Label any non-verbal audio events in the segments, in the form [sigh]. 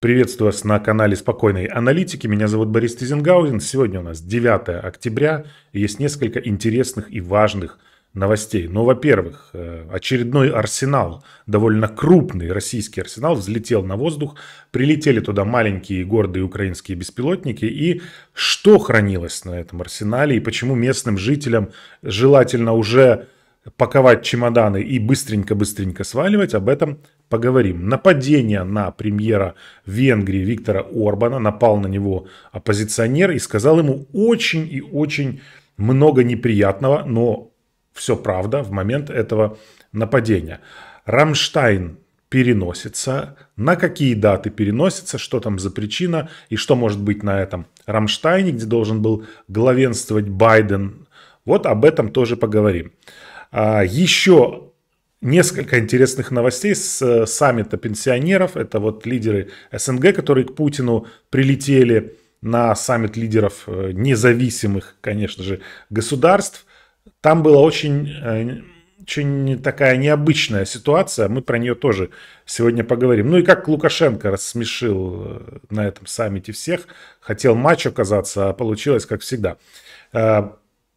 Приветствую вас на канале Спокойной Аналитики. Меня зовут Борис Тизенгаузен. Сегодня у нас 9 октября. Есть несколько интересных и важных новостей. Ну, во-первых, э, очередной арсенал, довольно крупный российский арсенал, взлетел на воздух. Прилетели туда маленькие гордые украинские беспилотники. И что хранилось на этом арсенале и почему местным жителям желательно уже паковать чемоданы и быстренько-быстренько сваливать, об этом поговорим. Нападение на премьера Венгрии Виктора Орбана, напал на него оппозиционер и сказал ему очень и очень много неприятного, но все правда в момент этого нападения. Рамштайн переносится, на какие даты переносится, что там за причина и что может быть на этом Рамштайне, где должен был главенствовать Байден. Вот об этом тоже поговорим. А, еще несколько интересных новостей с э, саммита пенсионеров. Это вот лидеры СНГ, которые к Путину прилетели на саммит лидеров э, независимых, конечно же, государств. Там была очень, э, очень такая необычная ситуация, мы про нее тоже сегодня поговорим. Ну и как Лукашенко рассмешил на этом саммите всех, хотел матч оказаться, а получилось как всегда.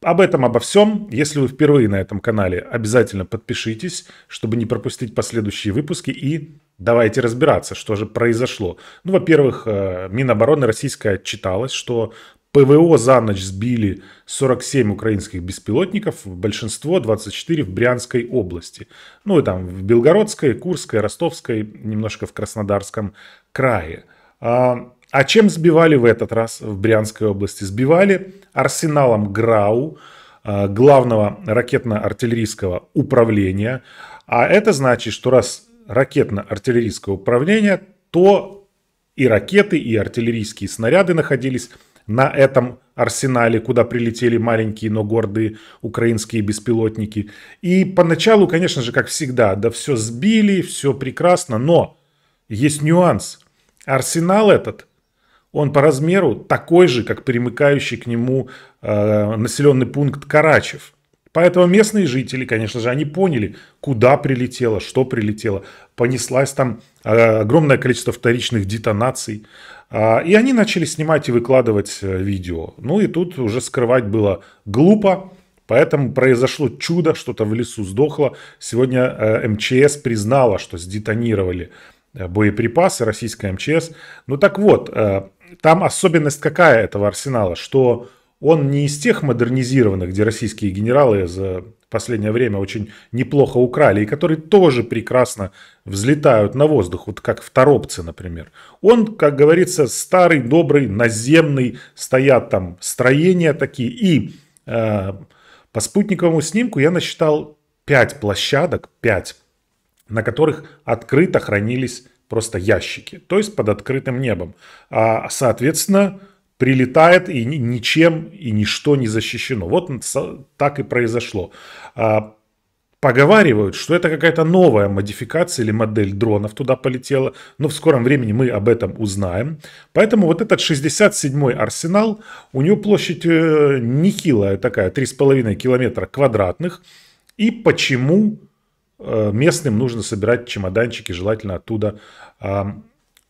Об этом, обо всем. Если вы впервые на этом канале, обязательно подпишитесь, чтобы не пропустить последующие выпуски и давайте разбираться, что же произошло. Ну, во-первых, э, Минобороны российская отчиталась, что ПВО за ночь сбили 47 украинских беспилотников, большинство 24 в Брянской области. Ну и там в Белгородской, Курской, Ростовской, немножко в Краснодарском крае. А, а чем сбивали в этот раз в Брянской области? Сбивали арсеналом ГРАУ, э, главного ракетно-артиллерийского управления. А это значит, что раз ракетно-артиллерийское управление, то и ракеты, и артиллерийские снаряды находились на этом арсенале, куда прилетели маленькие, но гордые украинские беспилотники. И поначалу, конечно же, как всегда, да все сбили, все прекрасно, но есть нюанс. Арсенал этот – он по размеру такой же, как примыкающий к нему э, населенный пункт Карачев. Поэтому местные жители, конечно же, они поняли, куда прилетело, что прилетело. Понеслась там э, огромное количество вторичных детонаций. Э, и они начали снимать и выкладывать э, видео. Ну и тут уже скрывать было глупо. Поэтому произошло чудо, что-то в лесу сдохло. Сегодня э, МЧС признала, что сдетонировали э, боеприпасы, российской МЧС. Ну так вот, э, там особенность какая этого арсенала, что он не из тех модернизированных, где российские генералы за последнее время очень неплохо украли, и которые тоже прекрасно взлетают на воздух, вот как в Торопце, например. Он, как говорится, старый, добрый, наземный, стоят там строения такие, и э, по спутниковому снимку я насчитал 5 площадок, 5, на которых открыто хранились просто ящики, то есть под открытым небом. А, соответственно, прилетает и ничем и ничто не защищено. Вот так и произошло. А, поговаривают, что это какая-то новая модификация или модель дронов туда полетела, но в скором времени мы об этом узнаем. Поэтому вот этот 67-й арсенал, у него площадь э, нехилая такая, 3,5 километра квадратных. И почему Э, местным нужно собирать чемоданчики, желательно оттуда а,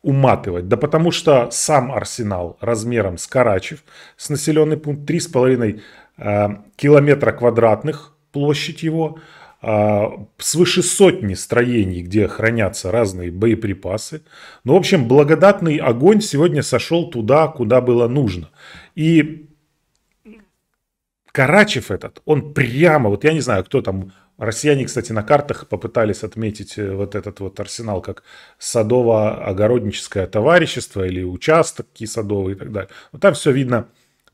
уматывать. Да потому что сам арсенал размером с Карачев, с населенный пункт 3,5 э, километра квадратных, площадь его, э, свыше сотни строений, где хранятся разные боеприпасы. Ну, в общем, благодатный огонь сегодня сошел туда, куда было нужно. И Карачев этот, он прямо, вот я не знаю, кто там Россияне, кстати, на картах попытались отметить э, вот этот вот арсенал как садово-огородническое товарищество или участок садовый и так далее. Но там все видно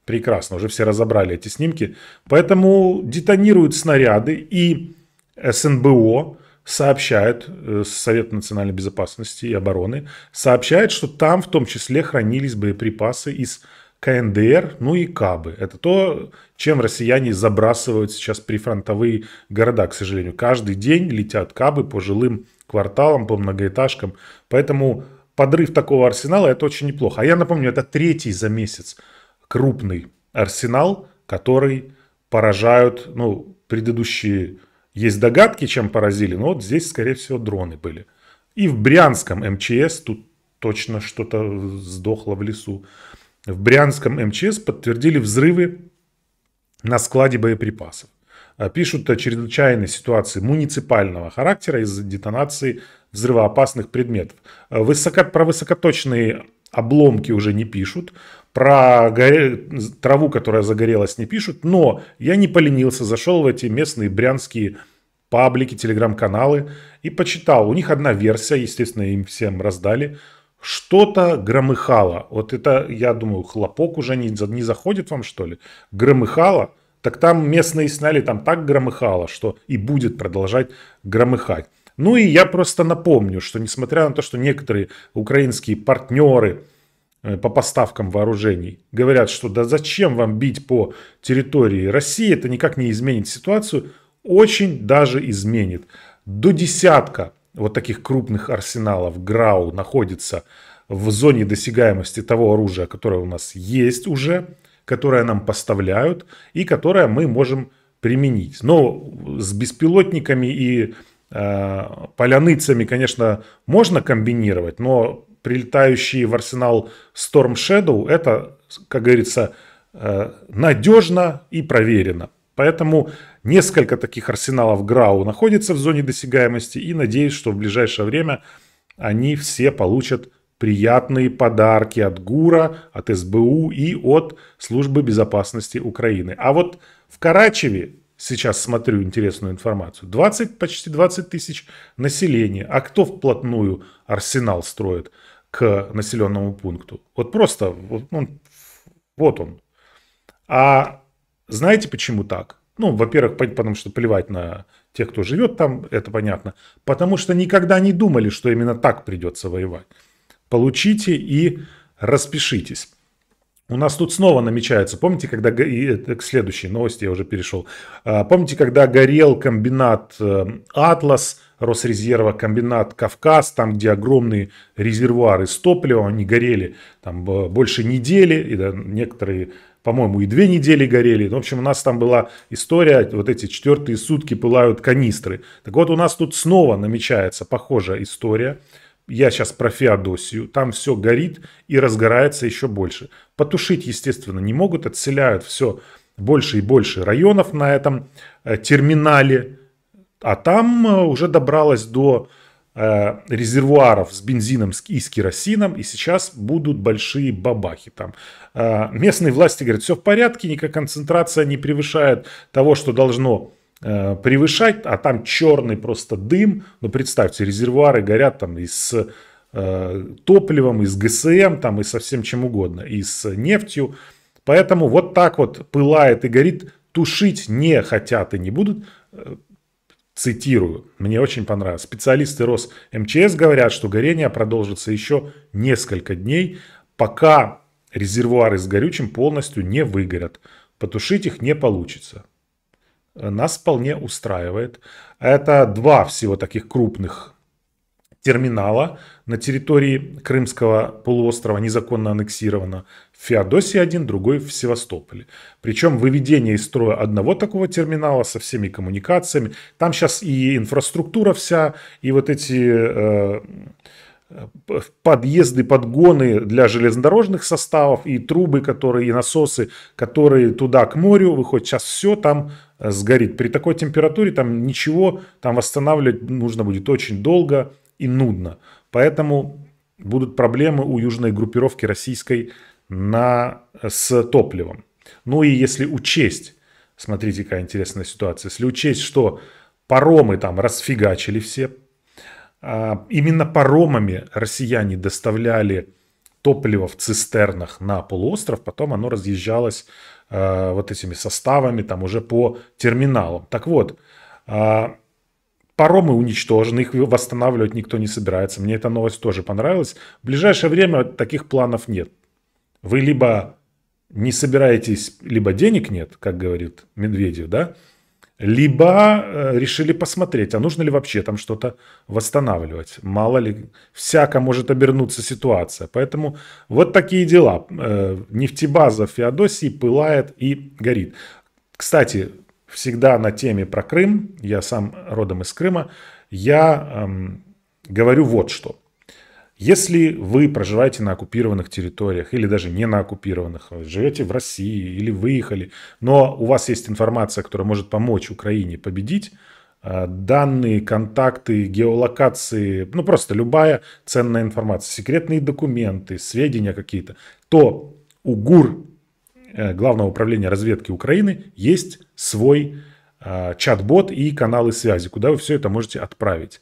прекрасно, уже все разобрали эти снимки. Поэтому детонируют снаряды и СНБО сообщает, э, Совет национальной безопасности и обороны, сообщает, что там в том числе хранились боеприпасы из КНДР, ну и Кабы. Это то, чем россияне забрасывают сейчас прифронтовые города, к сожалению. Каждый день летят Кабы по жилым кварталам, по многоэтажкам. Поэтому подрыв такого арсенала это очень неплохо. А я напомню, это третий за месяц крупный арсенал, который поражают, ну, предыдущие есть догадки, чем поразили, но вот здесь, скорее всего, дроны были. И в Брянском МЧС тут точно что-то сдохло в лесу. В Брянском МЧС подтвердили взрывы на складе боеприпасов. Э, пишут о э, чрезвычайной ситуации муниципального характера из-за детонации взрывоопасных предметов. Э, высоко, про высокоточные обломки уже не пишут, про горе... траву, которая загорелась, не пишут, но я не поленился, зашел в эти местные брянские паблики, телеграм-каналы и почитал. У них одна версия, естественно, им всем раздали – что-то громыхало. Вот это, я думаю, хлопок уже не, не заходит вам, что ли? Громыхало. Так там местные сняли, там так громыхало, что и будет продолжать громыхать. Ну и я просто напомню, что несмотря на то, что некоторые украинские партнеры э, по поставкам вооружений говорят, что да зачем вам бить по территории России, это никак не изменит ситуацию, очень даже изменит. До десятка вот таких крупных арсеналов ГРАУ находится в зоне досягаемости того оружия, которое у нас есть уже, которое нам поставляют и которое мы можем применить. Но с беспилотниками и э, поляныцами, конечно, можно комбинировать, но прилетающие в арсенал Storm Shadow, это, как говорится, э, надежно и проверено. Поэтому Несколько таких арсеналов ГРАУ находится в зоне досягаемости и надеюсь, что в ближайшее время они все получат приятные подарки от ГУРа, от СБУ и от Службы безопасности Украины. А вот в Карачеве, сейчас смотрю интересную информацию, 20, почти 20 тысяч населения. А кто вплотную арсенал строит к населенному пункту? Вот просто, вот он, ну, вот он. А знаете, почему так? Ну, во-первых, потому что плевать на тех, кто живет там, это понятно. Потому что никогда не думали, что именно так придется воевать. Получите и распишитесь. У нас тут снова намечается, помните, когда, и к следующей новости я уже перешел, а, помните, когда горел комбинат э, «Атлас», Росрезерва, комбинат «Кавказ», там, где огромные резервуары с топливом, они горели там э, больше недели, и да, некоторые по-моему, и две недели горели. В общем, у нас там была история, вот эти четвертые сутки пылают канистры. Так вот, у нас тут снова намечается похожая история. Я сейчас про Феодосию. Там все горит и разгорается еще больше. Потушить, естественно, не могут. Отселяют все больше и больше районов на этом э, терминале. А там э, уже добралась до Э, резервуаров с бензином и с керосином, и сейчас будут большие бабахи там. Э, местные власти говорят, все в порядке, никакая концентрация не превышает того, что должно э, превышать, а там черный просто дым. но ну, представьте, резервуары горят там и с топливом, и с ГСМ, там, и со всем чем угодно, и с нефтью. Поэтому вот так вот пылает и горит, тушить не хотят и не будут, Цитирую, мне очень понравилось. Специалисты РосМЧС говорят, что горение продолжится еще несколько дней, пока резервуары с горючим полностью не выгорят. Потушить их не получится. Э, нас вполне устраивает. Это два всего таких крупных терминала на территории Крымского полуострова незаконно аннексировано в Феодосии один, другой в Севастополе. Причем выведение из строя одного такого терминала со всеми коммуникациями, там сейчас и инфраструктура вся, и вот эти э, подъезды, подгоны для железнодорожных составов, и трубы, которые, и насосы, которые туда к морю выходят, сейчас все там э, сгорит. При такой температуре там ничего, там восстанавливать нужно будет очень долго, и нудно. Поэтому будут проблемы у южной группировки российской на, с топливом. Ну и если учесть, смотрите, какая интересная ситуация, если учесть, что паромы там расфигачили все, а, именно паромами россияне доставляли топливо в цистернах на полуостров, потом оно разъезжалось а, вот этими составами там уже по терминалам. Так вот, а, Паромы уничтожены, их восстанавливать никто не собирается. Мне эта новость тоже понравилась. В ближайшее время таких планов нет. Вы либо не собираетесь, либо денег нет, как говорит Медведев, да, либо э, решили посмотреть, а нужно ли вообще там что-то восстанавливать. Мало ли, всяко может обернуться ситуация. Поэтому вот такие дела. Э, нефтебаза в Феодосии пылает и горит. Кстати, всегда на теме про Крым, я сам родом из Крыма, я эм, говорю вот что. Если вы проживаете на оккупированных территориях или даже не на оккупированных, живете в России или выехали, но у вас есть информация, которая может помочь Украине победить, э, данные, контакты, геолокации, ну просто любая ценная информация, секретные документы, сведения какие-то, то у ГУР Э, Главного управления разведки Украины есть свой э, чат-бот и каналы связи, куда вы все это можете отправить.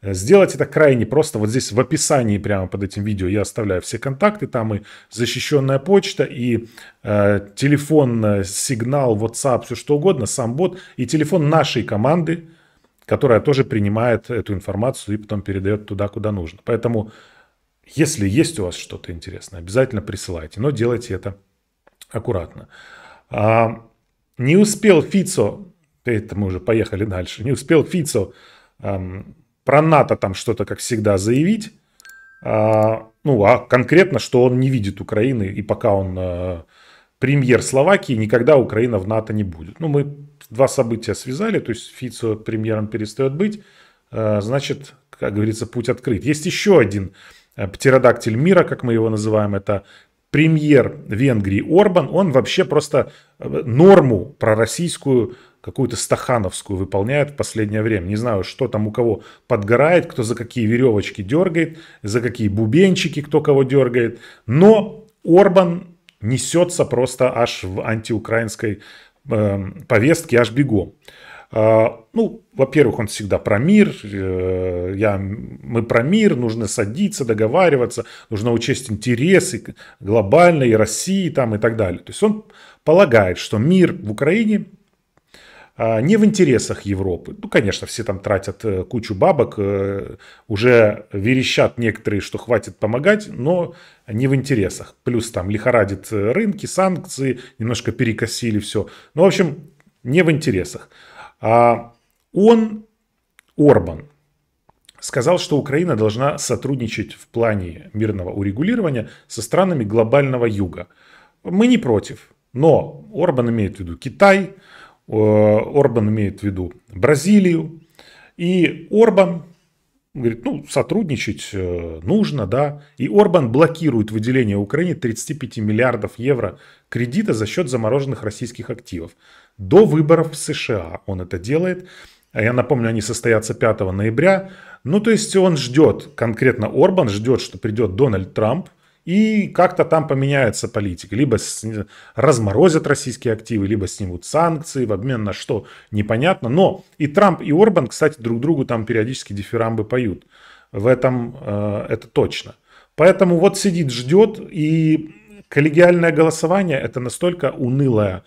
Э, сделать это крайне просто. Вот здесь в описании прямо под этим видео я оставляю все контакты. Там и защищенная почта, и э, телефон, сигнал, WhatsApp, все что угодно, сам бот. И телефон нашей команды, которая тоже принимает эту информацию и потом передает туда, куда нужно. Поэтому, если есть у вас что-то интересное, обязательно присылайте. Но делайте это аккуратно. А, не успел Фицо, э, это мы уже поехали дальше, не успел Фицо эм, про НАТО там что-то, как всегда, заявить. А, ну, а конкретно, что он не видит Украины, и пока он э, премьер Словакии, никогда Украина в НАТО не будет. Ну, мы два события связали, то есть Фицо премьером перестает быть, э, значит, как говорится, путь открыт. Есть еще один э, птеродактиль мира, как мы его называем, это премьер Венгрии Орбан, он вообще просто э, норму пророссийскую какую-то стахановскую выполняет в последнее время. Не знаю, что там у кого подгорает, кто за какие веревочки дергает, за какие бубенчики кто кого дергает. Но Орбан несется просто аж в антиукраинской э, повестке, аж бегом. А, ну, во-первых, он всегда про мир. Э, я, мы про мир, нужно садиться, договариваться, нужно учесть интересы глобальной и России там, и так далее. То есть он полагает, что мир в Украине а, не в интересах Европы. Ну, конечно, все там тратят э, кучу бабок, э, уже верещат некоторые, что хватит помогать, но не в интересах. Плюс там лихорадит рынки, санкции, немножко перекосили все. Ну, в общем, не в интересах. А, он, Орбан, сказал, что Украина должна сотрудничать в плане мирного урегулирования со странами глобального юга. Мы не против, но Орбан имеет в виду Китай, э, Орбан имеет в виду Бразилию, и Орбан Говорит, ну, сотрудничать э, нужно, да. И Орбан блокирует выделение Украине 35 миллиардов евро кредита за счет замороженных российских активов. До выборов в США он это делает. А я напомню, они состоятся 5 ноября. Ну, то есть он ждет, конкретно Орбан ждет, что придет Дональд Трамп – и как-то там поменяется политика. Либо с... разморозят российские активы, либо снимут санкции в обмен на что, непонятно. Но и Трамп, и Орбан, кстати, друг другу там периодически дифирамбы поют. В этом э, это точно. Поэтому вот сидит, ждет, и коллегиальное голосование это настолько унылое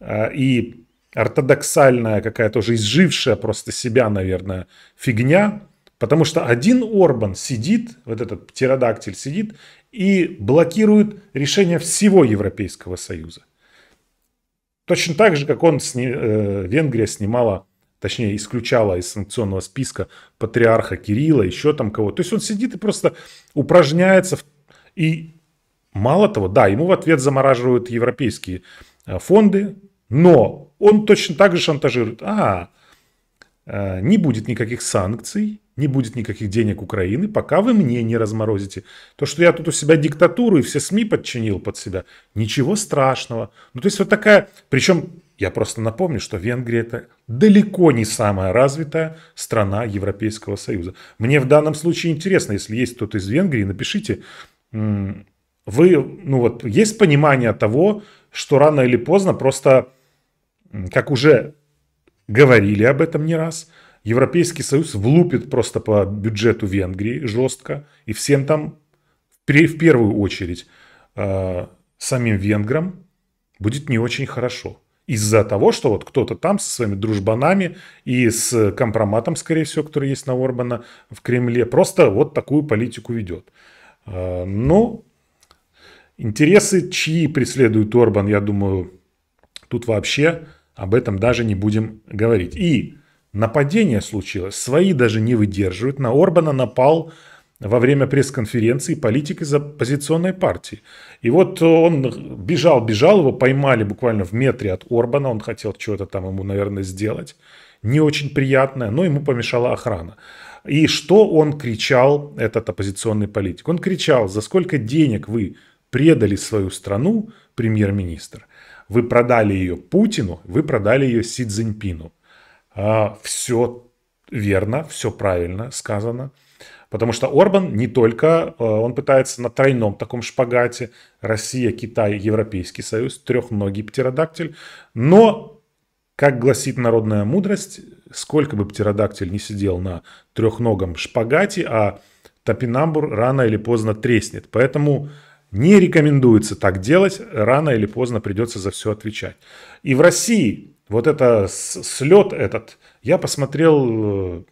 э, и ортодоксальная какая-то уже изжившая просто себя, наверное, фигня, Потому что один Орбан сидит, вот этот птеродактиль сидит и блокирует решение всего Европейского Союза. Точно так же, как он сни... Э, Венгрия снимала, точнее, исключала из санкционного списка патриарха Кирилла, еще там кого. То есть он сидит и просто упражняется. В... И мало того, да, ему в ответ замораживают европейские э, фонды, но он точно так же шантажирует. А, э, не будет никаких санкций, не будет никаких денег Украины, пока вы мне не разморозите. То, что я тут у себя диктатуру и все СМИ подчинил под себя, ничего страшного. Ну, то есть вот такая, причем я просто напомню, что Венгрия это далеко не самая развитая страна Европейского Союза. Мне в данном случае интересно, если есть кто-то из Венгрии, напишите, вы, ну вот, есть понимание того, что рано или поздно просто, как уже говорили об этом не раз, Европейский Союз влупит просто по бюджету Венгрии жестко, и всем там, в первую очередь, э, самим венграм будет не очень хорошо. Из-за того, что вот кто-то там со своими дружбанами и с компроматом, скорее всего, который есть на Орбана в Кремле, просто вот такую политику ведет. Э, ну, интересы, чьи преследует Орбан, я думаю, тут вообще об этом даже не будем говорить. И Нападение случилось. Свои даже не выдерживают. На Орбана напал во время пресс-конференции политик из оппозиционной партии. И вот он бежал, бежал, его поймали буквально в метре от Орбана, он хотел что-то там ему, наверное, сделать, не очень приятное, но ему помешала охрана. И что он кричал, этот оппозиционный политик? Он кричал, за сколько денег вы предали свою страну, премьер-министр, вы продали ее Путину, вы продали ее Си Цзиньпину. А, все верно, все правильно сказано. Потому что Орбан не только, э, он пытается на тройном таком шпагате Россия, Китай, Европейский Союз, трехногий птеродактиль, но, как гласит народная мудрость, сколько бы птеродактиль не сидел на трехногом шпагате, а топинамбур рано или поздно треснет. Поэтому не рекомендуется так делать, рано или поздно придется за все отвечать. И в России вот это слет этот, я посмотрел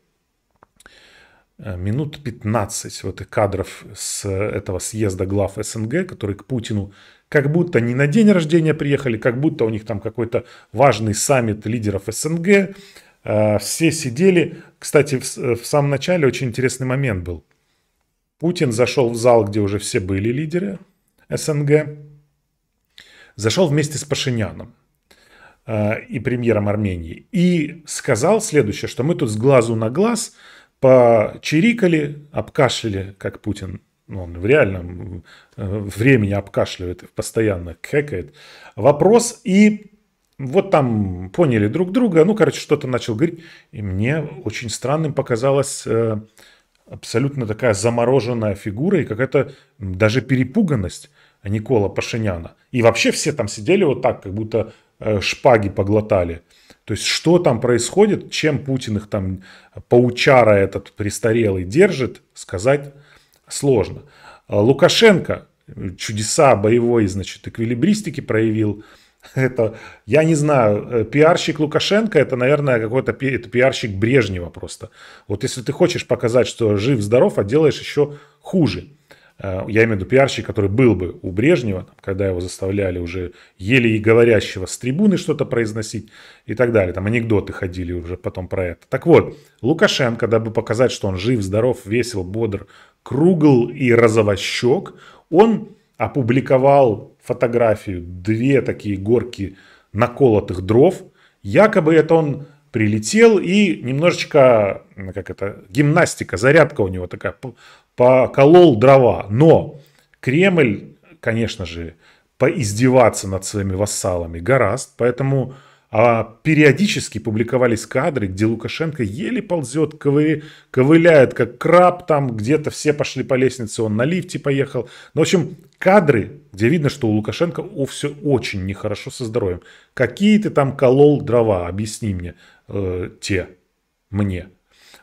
э, минут 15 вот кадров с этого съезда глав СНГ, которые к Путину как будто не на день рождения приехали, как будто у них там какой-то важный саммит лидеров СНГ. Э, все сидели. Кстати, в, э, в самом начале очень интересный момент был. Путин зашел в зал, где уже все были лидеры СНГ. Зашел вместе с Пашиняном. Э, и премьером Армении. И сказал следующее, что мы тут с глазу на глаз почирикали, обкашляли, как Путин ну, он в реальном э, времени обкашливает, постоянно хэкает, вопрос, и вот там поняли друг друга, ну, короче, что-то начал говорить, и мне очень странным показалась э, абсолютно такая замороженная фигура и какая-то даже перепуганность Никола Пашиняна. И вообще все там сидели вот так, как будто Э, шпаги поглотали. То есть, что там происходит, чем Путин их там, паучара этот престарелый держит, сказать сложно. Э, Лукашенко э, чудеса боевой, значит, эквилибристики проявил. [laughs] Это, я не знаю, пиарщик Лукашенко, это, наверное, какой-то пи, это пиарщик Брежнева просто. Вот если ты хочешь показать, что жив-здоров, а делаешь еще хуже. Э, я имею в виду пиарщик, который был бы у Брежнева, когда его заставляли уже еле и говорящего с трибуны что-то произносить и так далее. Там анекдоты ходили уже потом про это. Так вот, Лукашенко, дабы показать, что он жив, здоров, весел, бодр, кругл и розовощек, он опубликовал фотографию, две такие горки наколотых дров. Якобы это он прилетел и немножечко, как это, гимнастика, зарядка у него такая поколол дрова. Но Кремль, конечно же, поиздеваться над своими вассалами гораст, поэтому а, периодически публиковались кадры, где Лукашенко еле ползет, ковы, ковыляет, как краб там, где-то все пошли по лестнице, он на лифте поехал. Ну, в общем, кадры, где видно, что у Лукашенко о, все очень нехорошо со здоровьем. Какие ты там колол дрова, объясни мне, э, те, мне.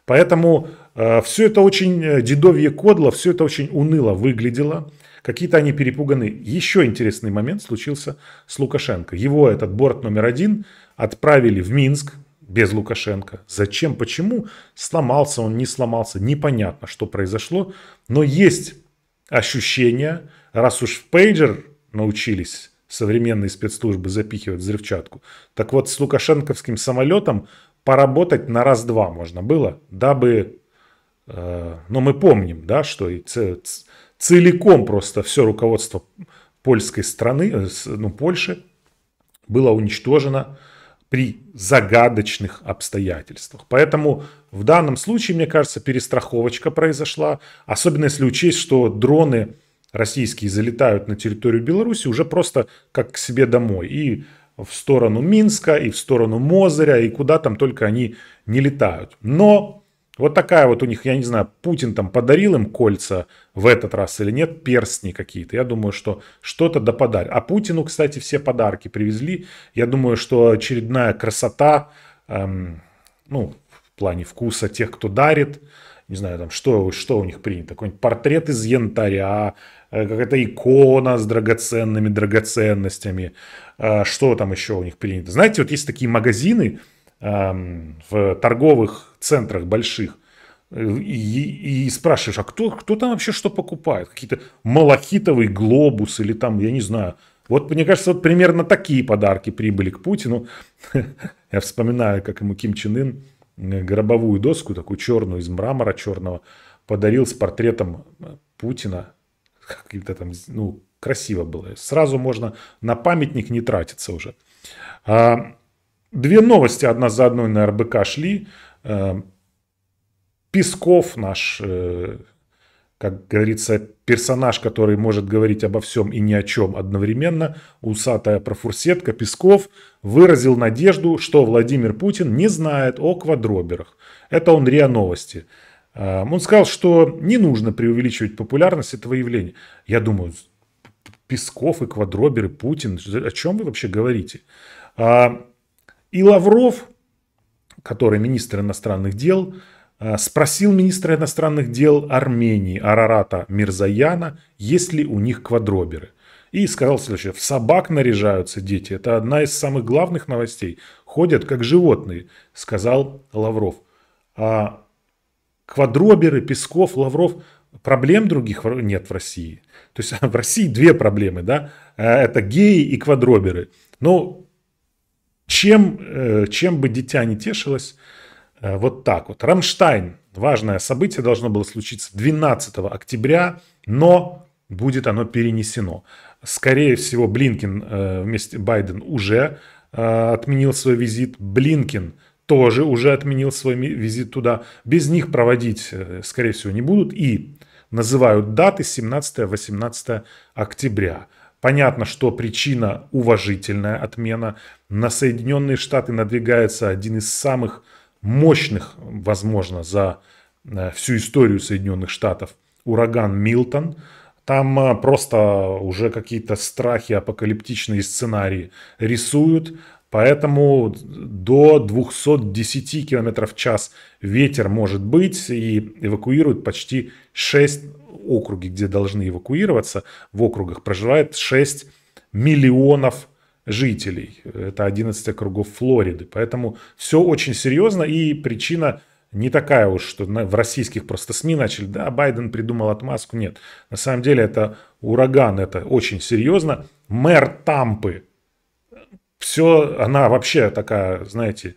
Поэтому э, все это очень э, дедовье кодло, все это очень уныло выглядело. Какие-то они перепуганы. Еще интересный момент случился с Лукашенко. Его этот борт номер один отправили в Минск без Лукашенко. Зачем, почему? Сломался он, не сломался. Непонятно, что произошло. Но есть ощущение, раз уж в пейджер научились современные спецслужбы запихивать взрывчатку. Так вот, с лукашенковским самолетом поработать на раз-два можно было, дабы, э, но ну, мы помним, да, что и ц, ц, целиком просто все руководство польской страны, э, ну Польши, было уничтожено при загадочных обстоятельствах. Поэтому в данном случае, мне кажется, перестраховочка произошла, особенно если учесть, что дроны российские залетают на территорию Беларуси уже просто как к себе домой. И в сторону Минска и в сторону Мозыря, и куда там только они не летают. Но вот такая вот у них, я не знаю, Путин там подарил им кольца в этот раз или нет, перстни какие-то. Я думаю, что что-то да подарит. А Путину, кстати, все подарки привезли. Я думаю, что очередная красота, эм, ну, в плане вкуса тех, кто дарит, не знаю, там, что, что у них принято, какой-нибудь портрет из янтаря, Э, какая-то икона с драгоценными драгоценностями. А, что там еще у них принято? Знаете, вот есть такие магазины в торговых центрах больших, и, и спрашиваешь, а кто, кто там вообще что покупает? Какие-то малахитовый глобус или там, я не знаю. Вот, мне кажется, вот примерно такие подарки прибыли к Путину. [laughs] Я вспоминаю, как ему Ким Чен Ын э, гробовую доску, такую черную, из мрамора черного, подарил с портретом э, Путина какие-то там, ну, красиво было. Сразу можно на памятник не тратиться уже. А, две новости одна за одной на РБК шли. Э, Песков наш, э, как говорится, персонаж, который может говорить обо всем и ни о чем одновременно, усатая профурсетка Песков, выразил надежду, что Владимир Путин не знает о квадроберах. Это он РИА Новости. Эм, он сказал, что не нужно преувеличивать популярность этого явления. Я думаю, Песков и Квадробер и Путин, о чем вы вообще говорите? Эм, и Лавров, который министр иностранных дел, э, спросил министра иностранных дел Армении Арарата Мирзаяна, есть ли у них квадроберы. И сказал следующее, в собак наряжаются дети, это одна из самых главных новостей, ходят как животные, сказал Лавров. А Квадроберы, Песков, Лавров. Проблем других нет в России. То есть [laughs] в России две проблемы, да? Э, это геи и квадроберы. Но чем, э, чем бы дитя не тешилось, э, вот так вот. Рамштайн. Важное событие должно было случиться 12 октября, но будет оно перенесено. Скорее всего, Блинкин вместе Байден уже отменил свой визит. Блинкин тоже уже отменил свой визит туда. Без них проводить, э, скорее всего, не будут. И называют даты 17-18 октября. Понятно, что причина уважительная отмена. На Соединенные Штаты надвигается один из самых мощных, возможно, за э, всю историю Соединенных Штатов ураган Милтон. Там э, просто уже какие-то страхи, апокалиптичные сценарии рисуют. Поэтому до 210 км в час ветер может быть и эвакуирует почти 6 округи, где должны эвакуироваться. В округах проживает 6 миллионов жителей. Это 11 округов Флориды. Поэтому все очень серьезно и причина не такая уж, что в российских просто СМИ начали, да, Байден придумал отмазку. Нет, на самом деле это ураган, это очень серьезно. Мэр Тампы все, она вообще такая, знаете,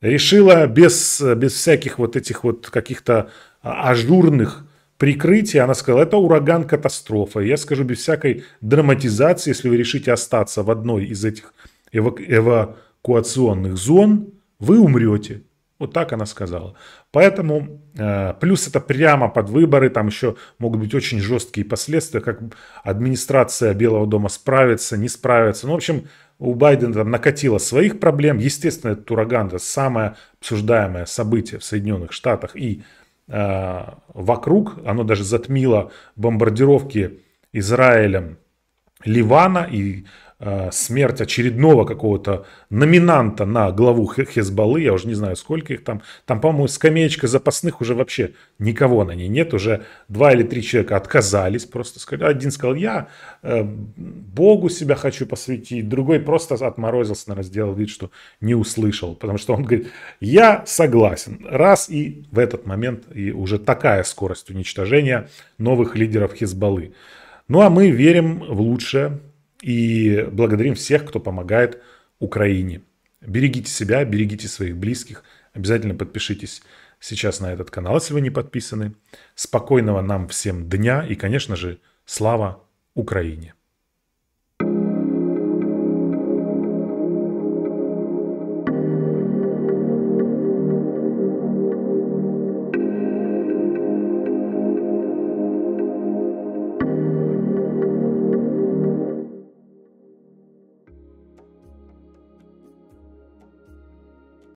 решила без, без всяких вот этих вот каких-то а, ажурных прикрытий, она сказала, это ураган-катастрофа. Я скажу без всякой драматизации, если вы решите остаться в одной из этих эваку эвакуационных зон, вы умрете. Вот так она сказала. Поэтому, э, плюс это прямо под выборы, там еще могут быть очень жесткие последствия, как администрация Белого дома справится, не справится. Ну, в общем, у Байдена там накатило своих проблем. Естественно, этот ураган это самое обсуждаемое событие в Соединенных Штатах и э, вокруг. Оно даже затмило бомбардировки Израилем Ливана и Э, смерть очередного какого-то номинанта на главу Хезболы, я уже не знаю, сколько их там. Там, по-моему, скамеечка запасных уже вообще никого на ней нет. Уже два или три человека отказались просто. Сказали. Один сказал, я э, Богу себя хочу посвятить. Другой просто отморозился, наверное, сделал вид, что не услышал. Потому что он говорит, я согласен. Раз и в этот момент и уже такая скорость уничтожения новых лидеров Хезболы, Ну а мы верим в лучшее, и благодарим всех, кто помогает Украине. Берегите себя, берегите своих близких. Обязательно подпишитесь сейчас на этот канал, если вы не подписаны. Спокойного нам всем дня и, конечно же, слава Украине!